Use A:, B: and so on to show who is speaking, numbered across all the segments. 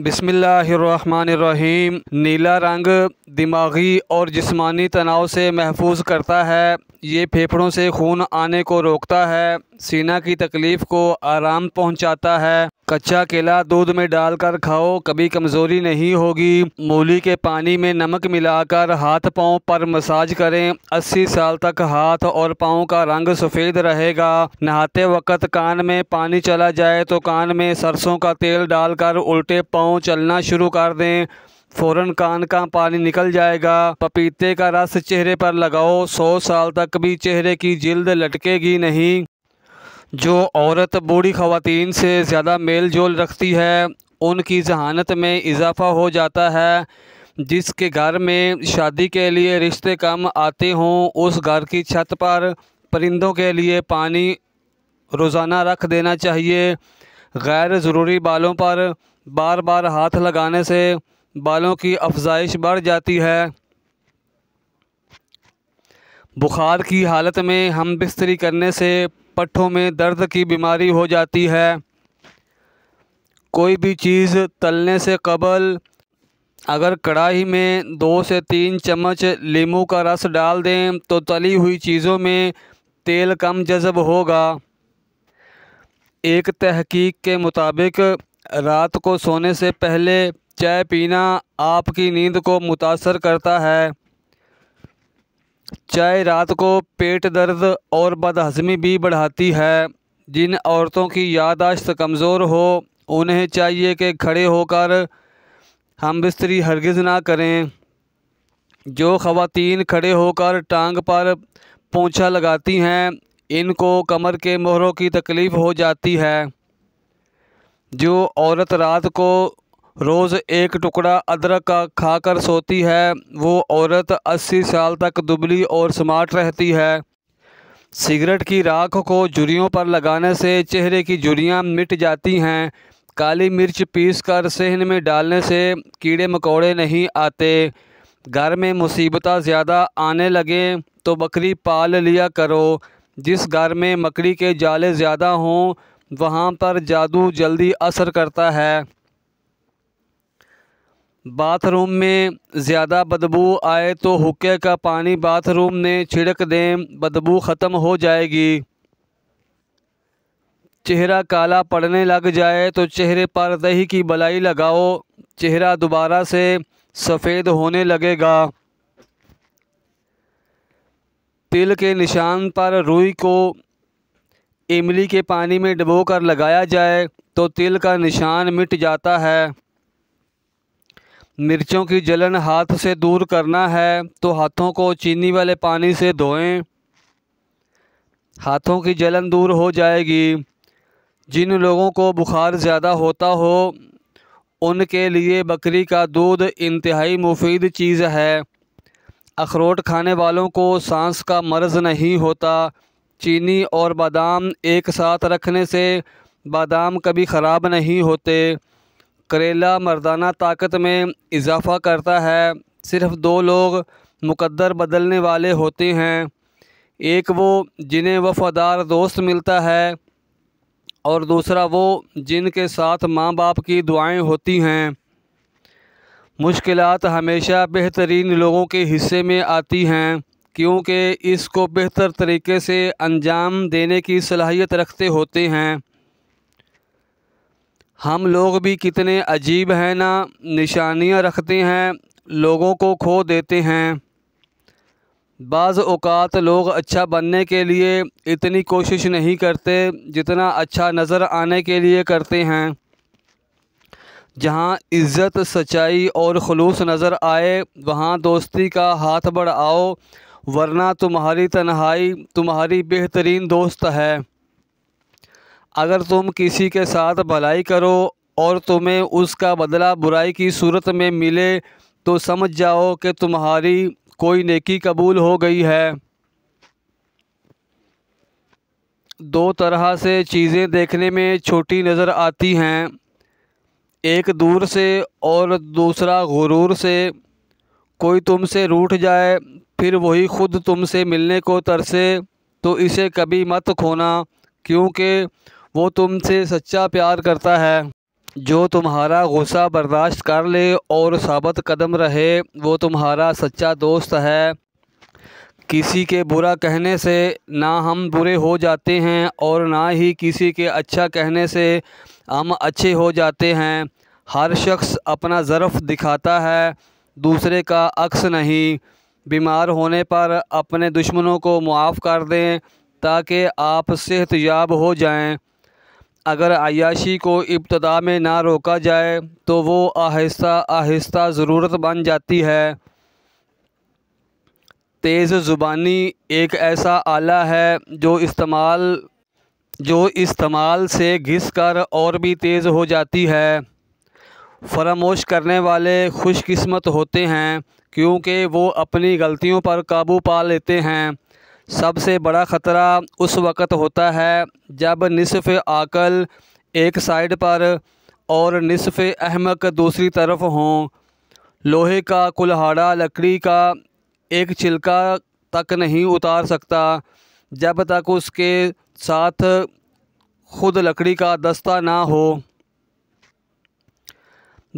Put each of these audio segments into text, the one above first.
A: बिसमीम नीला रंग दिमागी और जिस्मानी तनाव से महफूज करता है ये फेफड़ों से खून आने को रोकता है सीना की तकलीफ़ को आराम पहुंचाता है कच्चा केला दूध में डालकर खाओ कभी कमज़ोरी नहीं होगी मूली के पानी में नमक मिलाकर हाथ पाँव पर मसाज करें 80 साल तक हाथ और पाँव का रंग सफ़ेद रहेगा नहाते वक्त कान में पानी चला जाए तो कान में सरसों का तेल डालकर उल्टे पाँव चलना शुरू कर दें फ़ौरन कान का पानी निकल जाएगा पपीते का रस चेहरे पर लगाओ सौ साल तक भी चेहरे की जिल्द लटकेगी नहीं जो औरत बूढ़ी खातन से ज़्यादा मेल जोल रखती है उनकी जहानत में इजाफा हो जाता है जिसके घर में शादी के लिए रिश्ते कम आते हों उस घर की छत पर परिंदों के लिए पानी रोज़ाना रख देना चाहिए गैर ज़रूरी बालों पर बार बार हाथ लगाने से बालों की अफजाइश बढ़ जाती है बुखार की हालत में हम बिस्तरी करने से पट्ठों में दर्द की बीमारी हो जाती है कोई भी चीज़ तलने से कबल अगर कढ़ाई में दो से तीन चम्मच लीमू का रस डाल दें तो तली हुई चीज़ों में तेल कम जज़ब होगा एक तहकीक के मुताबिक रात को सोने से पहले चाय पीना आपकी नींद को मुतासर करता है चाय रात को पेट दर्द और बदहजमी भी बढ़ाती है जिन औरतों की यादाश्त कमज़ोर हो उन्हें चाहिए कि खड़े होकर हम बिस्तरी हरगिज़ ना करें जो ख़वातीन खड़े होकर टांग पर पोंछा लगाती हैं इनको कमर के मोहरों की तकलीफ़ हो जाती है जो औरत रात को रोज़ एक टुकड़ा अदरक का खाकर सोती है वो औरत 80 साल तक दुबली और स्मार्ट रहती है सिगरेट की राख को जुरियों पर लगाने से चेहरे की जुरियां मिट जाती हैं काली मिर्च पीस कर सहन में डालने से कीड़े मकोड़े नहीं आते घर में मुसीबत ज़्यादा आने लगे तो बकरी पाल लिया करो जिस घर में मकड़ी के जाले ज़्यादा हों वहाँ पर जादू जल्दी असर करता है बाथरूम में ज़्यादा बदबू आए तो हुक्के का पानी बाथरूम में छिड़क दें बदबू ख़त्म हो जाएगी चेहरा काला पड़ने लग जाए तो चेहरे पर दही की बलाई लगाओ चेहरा दोबारा से सफ़ेद होने लगेगा तिल के निशान पर रुई को इमली के पानी में डुबोकर कर लगाया जाए तो तिल का निशान मिट जाता है मिर्चों की जलन हाथ से दूर करना है तो हाथों को चीनी वाले पानी से धोएं हाथों की जलन दूर हो जाएगी जिन लोगों को बुखार ज़्यादा होता हो उनके लिए बकरी का दूध इंतहाई मुफीद चीज़ है अखरोट खाने वालों को सांस का मर्ज़ नहीं होता चीनी और बादाम एक साथ रखने से बादाम कभी ख़राब नहीं होते करेला मर्दाना ताकत में इजाफ़ा करता है सिर्फ दो लोग मुकद्दर बदलने वाले होते हैं एक वो जिन्हें वफ़ादार दोस्त मिलता है और दूसरा वो जिनके साथ माँ बाप की दुआएं होती हैं मुश्किल हमेशा बेहतरीन लोगों के हिस्से में आती हैं क्योंकि इसको बेहतर तरीके से अंजाम देने की सलाहियत रखते होते हैं हम लोग भी कितने अजीब हैं ना निशानियाँ रखते हैं लोगों को खो देते हैं बाज़ लोग अच्छा बनने के लिए इतनी कोशिश नहीं करते जितना अच्छा नज़र आने के लिए करते हैं जहाँ इज़्ज़त सच्चाई और खलूस नज़र आए वहाँ दोस्ती का हाथ बढ़ाओ वरना तुम्हारी तन्हाई तुम्हारी बेहतरीन दोस्त है अगर तुम किसी के साथ भलाई करो और तुम्हें उसका बदला बुराई की सूरत में मिले तो समझ जाओ कि तुम्हारी कोई नेकी कबूल हो गई है दो तरह से चीज़ें देखने में छोटी नज़र आती हैं एक दूर से और दूसरा गुरूर से कोई तुमसे रूठ जाए फिर वही ख़ुद तुमसे मिलने को तरसे तो इसे कभी मत खोना क्योंकि वो तुमसे सच्चा प्यार करता है जो तुम्हारा गुस्सा बर्दाश्त कर ले और साबित कदम रहे वो तुम्हारा सच्चा दोस्त है किसी के बुरा कहने से ना हम बुरे हो जाते हैं और ना ही किसी के अच्छा कहने से हम अच्छे हो जाते हैं हर शख्स अपना ज़रफ़ दिखाता है दूसरे का अक्स नहीं बीमार होने पर अपने दुश्मनों को मुआफ़ कर दें ताकि आप याब हो जाएं अगर अयाशी को इब्तदा में ना रोका जाए तो वो आहिस्ता आहिस्ता ज़रूरत बन जाती है तेज़ ज़ुबानी एक ऐसा आला है जो इस्तेमाल जो इस्तेमाल से घिस कर और भी तेज़ हो जाती है फरामोश करने वाले खुशकिस्मत होते हैं क्योंकि वो अपनी गलतियों पर काबू पा लेते हैं सबसे बड़ा ख़तरा उस वक़्त होता है जब निसफ़ आकल एक साइड पर और निसफ़ अहमक दूसरी तरफ हों लोहे का कुल्हाड़ा लकड़ी का एक छिलका तक नहीं उतार सकता जब तक उसके साथ खुद लकड़ी का दस्ता ना हो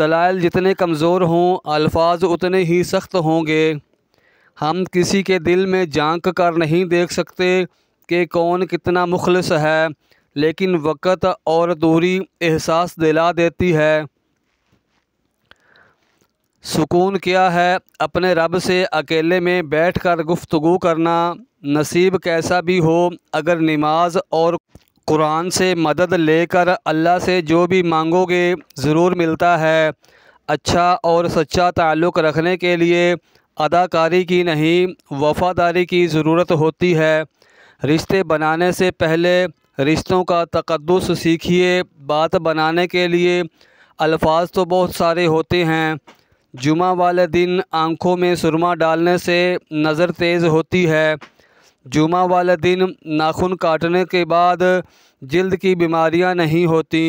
A: दलाइल जितने कमज़ोर हों अल्फाज उतने ही सख्त होंगे हम किसी के दिल में झांक कर नहीं देख सकते कि कौन कितना मुखलस है लेकिन वक़्त और दूरी एहसास दिला देती है सुकून क्या है अपने रब से अकेले में बैठ कर गुफ्तु करना नसीब कैसा भी हो अगर नमाज और कुरान से मदद लेकर अल्लाह से जो भी मांगोगे ज़रूर मिलता है अच्छा और सच्चा ताल्लुक़ रखने के लिए अदाकारी की नहीं वफादारी की ज़रूरत होती है रिश्ते बनाने से पहले रिश्तों का तकदस सीखिए बात बनाने के लिए अल्फाज तो बहुत सारे होते हैं जुमा वाले दिन आँखों में सुरमा डालने से नज़र तेज़ होती है जुमा वाले दिन नाखून काटने के बाद जल्द की बीमारियां नहीं होती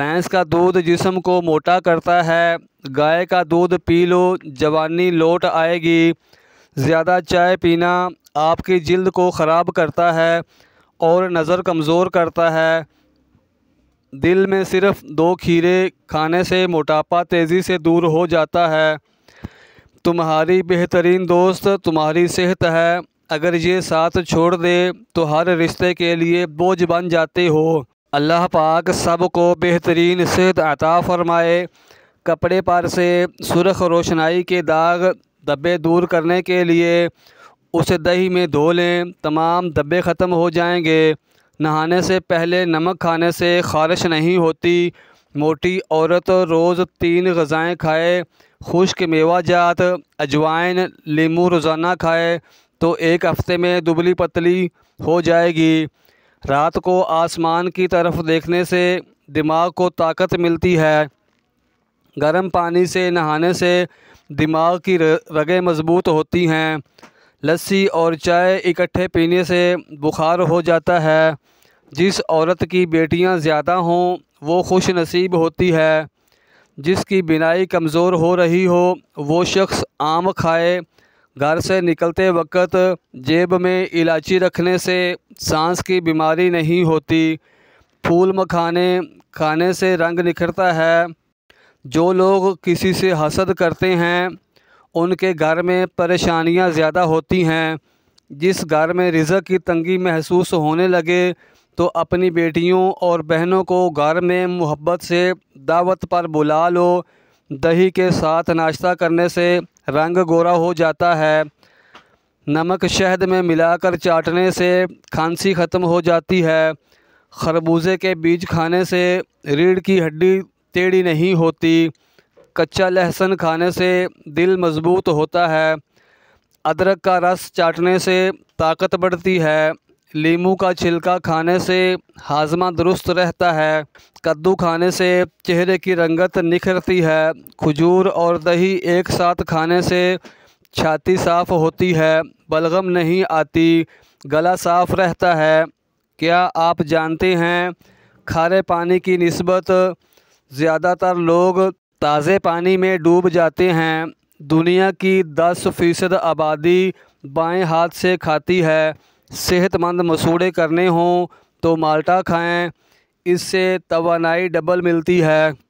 A: भैंस का दूध जिसम को मोटा करता है गाय का दूध पी लो जवानी लौट आएगी ज़्यादा चाय पीना आपकी जिल्द को ख़राब करता है और नज़र कमज़ोर करता है दिल में सिर्फ दो खीरे खाने से मोटापा तेज़ी से दूर हो जाता है तुम्हारी बेहतरीन दोस्त तुम्हारी सेहत है अगर ये साथ छोड़ दे तो हर रिश्ते के लिए बोझ बन जाते हो अल्लाह पाक सब को बेहतरीन सेहत अता फरमाए कपड़े पर से सुरख रोशनाई के दाग दब्बे दूर करने के लिए उसे दही में धो लें तमाम दब्बे ख़त्म हो जाएंगे नहाने से पहले नमक खाने से खारिश नहीं होती मोटी औरत रोज़ तीन गज़ाएँ खाए खुश्क मेवा जात अजवाइन लीमू रोज़ाना खाए तो एक हफ़्ते में दुबली पतली हो जाएगी रात को आसमान की तरफ देखने से दिमाग को ताकत मिलती है गर्म पानी से नहाने से दिमाग की रगें मजबूत होती हैं लस्सी और चाय इकट्ठे पीने से बुखार हो जाता है जिस औरत की बेटियां ज़्यादा हों वो खुश नसीब होती है जिसकी बिनाई कमज़ोर हो रही हो वो शख्स आम खाए घर से निकलते वक्त जेब में इलायची रखने से सांस की बीमारी नहीं होती फूल मखाने खाने से रंग निखरता है जो लोग किसी से हसद करते हैं उनके घर में परेशानियां ज़्यादा होती हैं जिस घर में रिज़क की तंगी महसूस होने लगे तो अपनी बेटियों और बहनों को घर में मोहब्बत से दावत पर बुला लो दही के साथ नाश्ता करने से रंग गोरा हो जाता है नमक शहद में मिलाकर चाटने से खांसी ख़त्म हो जाती है खरबूजे के बीज खाने से रीढ़ की हड्डी टेढ़ी नहीं होती कच्चा लहसुन खाने से दिल मज़बूत होता है अदरक का रस चाटने से ताकत बढ़ती है लीमू का छिलका खाने से हाजमा दुरुस्त रहता है कद्दू खाने से चेहरे की रंगत निखरती है खजूर और दही एक साथ खाने से छाती साफ़ होती है बलगम नहीं आती गला साफ़ रहता है क्या आप जानते हैं खारे पानी की नस्बत ज़्यादातर लोग ताज़े पानी में डूब जाते हैं दुनिया की दस फ़ीसद आबादी बाएं हाथ से खाती है सेहतमंद मसूड़े करने हों तो माल्टा खाएं इससे तोानाई डबल मिलती है